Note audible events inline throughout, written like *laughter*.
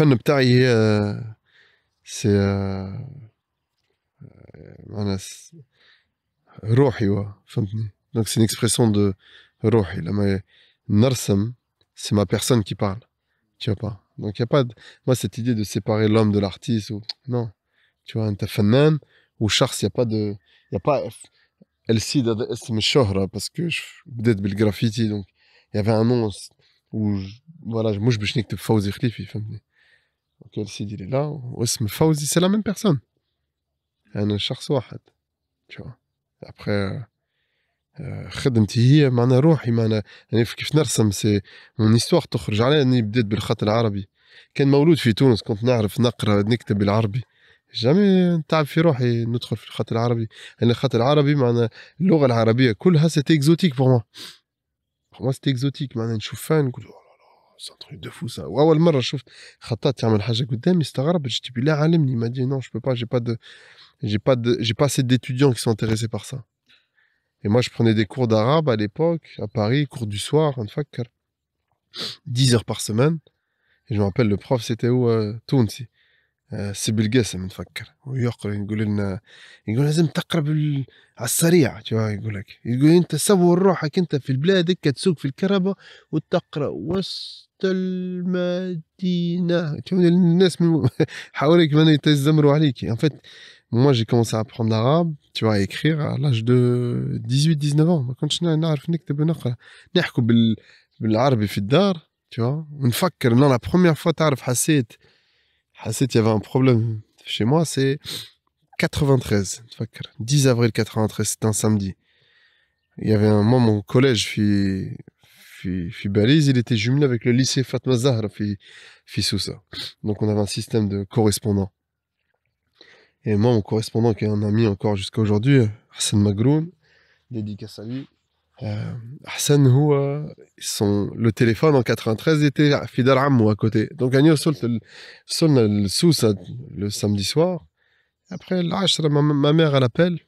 Euh, euh, euh, donc c'est une expression de rohi. La narsam, c'est ma personne qui parle. Tu vois pas Donc il n'y a pas moi cette idée de séparer l'homme de l'artiste. Non. Tu vois un tefennen ou sharks Il n'y a pas de, il y a pas. Elsie, de me parce que je fais des le graffiti, Donc il y avait un nom où voilà, moi je me suis nette fausse éclipsé. دونك سيدي اللي لا واسم فوزي سي لا ميم بيرسون انا شخص واحد شو ابخي آه، خدمتي هي معنا روحي معنا يعني كيف نرسم سي من استوار تخرج علي اني بديت بالخط العربي كان مولود في تونس كنت نعرف نقرا نكتب بالعربي جامي نتعب في روحي ندخل في الخط العربي لان يعني الخط العربي معنا اللغه العربيه كلها سيت اكزوتيك بور موا بور موا سيت اكزوتيك معنا فان نقول c'est un truc de fou ça. le je Khatat je dis il m'a dit non, je peux pas, j'ai pas de j'ai pas j'ai pas assez d'étudiants qui sont intéressés par ça. Et moi je prenais des cours d'arabe à l'époque à Paris, cours du soir, en fait, 10 heures par semaine. Et je me rappelle le prof c'était où euh, Tounsi. السي آه، القاسم نفكر ويقرا يقول لنا يقول لازم تقرب على السريع يقول لك يقول انت صور روحك انت في بلادك كتسوق في الكهرباء وتقرا وسط المدينه الناس من *laughs* حواليك من يتزمروا عليك ان فيت Moi, j'ai commencé à apprendre l'arabe, tu vois, écrire à l'âge de 18-19 ans. كنتش نعرف نكتب ونقرا نحكوا بالعربي في الدار, tu vois, ونفكر انا لا première fois تعرف حسيت il y avait un problème chez moi, c'est 93, 10 avril 93, c'était un samedi. Il y avait un moment mon collège, puis puis Balise, il était jumelé avec le lycée Fatma Zahra, puis Sousa. Donc on avait un système de correspondants. Et moi, mon correspondant, qui est un ami encore jusqu'à aujourd'hui, Hassan Magroun, dédicace à lui, Euh, Hassan هو son le téléphone en 93 était في دار عمو à côté donc انا وصلت ال... وصلنا لسوسه le samedi soir après العشرة ma, ma mère elle appelle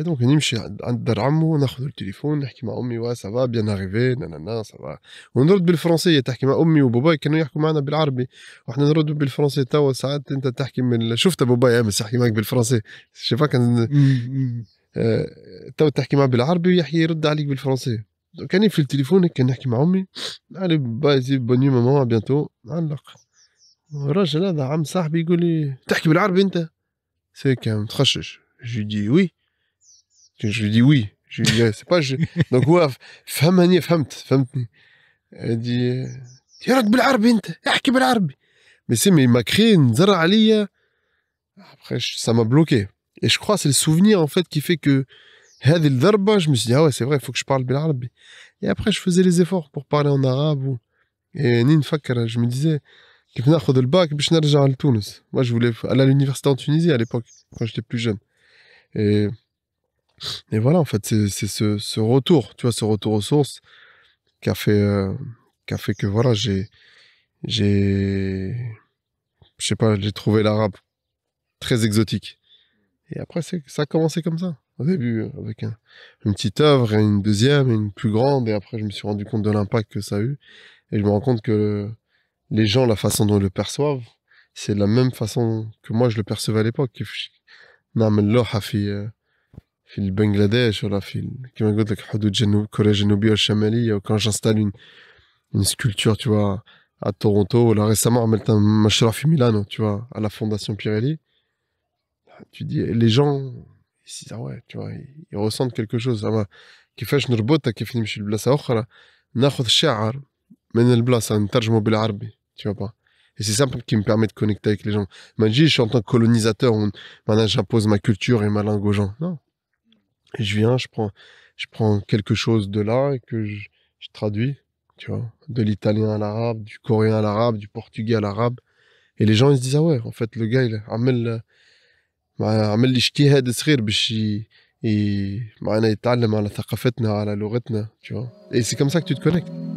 et donc نمشي عند دار عمو ناخذ التليفون نحكي مع امي وا سافا بيان اريفي نانا سافا ونرد بالفرنسيه تحكي مع امي وباباي كانوا يحكوا معنا بالعربي واحنا نرد بالفرنسيه توا ساعات انت تحكي من شفت باباي امس يحكي معك بالفرنسي شفاك آه، تو تحكي معاه بالعربي ويحكي يرد عليك بالفرنسية كان في التليفون كان نحكي مع امي قال باي بوني ماما بيانتو علق الراجل هذا عم صاحبي يقول لي تحكي بالعربي انت سي كان متخشش جو دي وي جو دي وي جو دي سي با دونك هو فهمني فهمت فهمتني دي يرد بالعربي انت احكي بالعربي مي سي مي ما كري نزرع عليا ابخي سا ما بلوكي Et je crois c'est le souvenir en fait qui fait que je me suis dit ah ouais c'est vrai il faut que je parle bien Et après je faisais les efforts pour parler en arabe ou et je me disais Moi je voulais aller à l'université en Tunisie à l'époque quand j'étais plus jeune. Et et voilà en fait c'est ce, ce, retour tu vois ce retour aux sources qui a fait euh, qui a fait que voilà j'ai j'ai je sais pas j'ai trouvé l'arabe très exotique et après, ça a commencé comme ça. Au début, euh, avec une petite œuvre, et une deuxième, une plus grande. Et après, je me suis rendu compte de l'impact que ça a eu. Et je me rends compte que les gens, la façon dont ils le perçoivent, c'est la même façon que moi je le percevais à l'époque. Quand لوحة في fil une, une sculpture tu vois à Toronto là récemment à tu vois à la Fondation Pirelli tu dis, les gens, ils disent, ah ouais, tu vois, ils, ressentent quelque chose. شعر من البلاصه نترجمه بالعربي tu vois pas et c'est ça qui me permet de connecter avec les gens je suis en tant que colonisateur on maintenant j'impose ma culture et ma langue aux gens non je viens je prends je prends quelque chose de là et que je, traduis tu vois de l'italien à l'arabe du coréen à l'arabe du portugais à l'arabe et les gens ils se disent ah ouais en fait le gars il amène ah, عمل لي اجتهاد صغير باش ي... معنا يتعلم على ثقافتنا على لغتنا شو اي سي c'est comme ça que